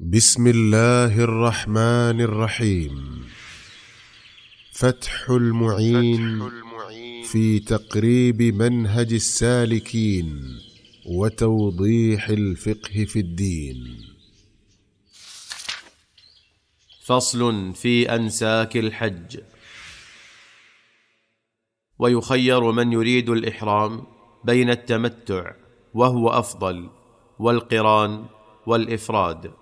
بسم الله الرحمن الرحيم فتح المعين, في تقريب منهج السالكين وتوضيح الفقه في الدين فصل في انساك الحج ويخير من يريد الاحرام بين التمتع وهو افضل والقران والافراد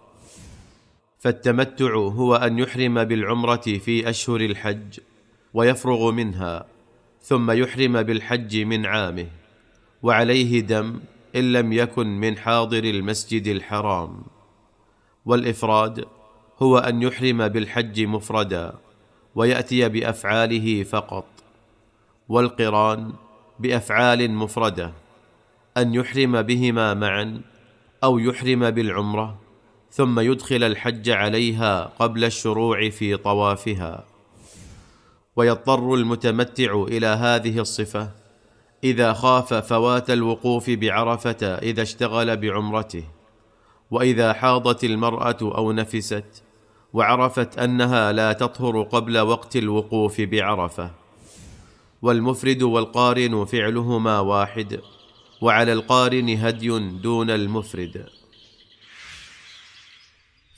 فالتمتع هو ان يحرم بالعمره في اشهر الحج ويفرغ منها ثم يحرم بالحج من عامه وعليه دم ان لم يكن من حاضر المسجد الحرام والافراد هو ان يحرم بالحج مفردا وياتي بافعاله فقط والقران بافعال مفرده ان يحرم بهما معا او يحرم بالعمره ثم يدخل الحج عليها قبل الشروع في طوافها ويضطر المتمتع الى هذه الصفه اذا خاف فوات الوقوف بعرفه اذا اشتغل بعمرته واذا حاضت المراه او نفست وعرفت انها لا تطهر قبل وقت الوقوف بعرفه والمفرد والقارن فعلهما واحد وعلى القارن هدي دون المفرد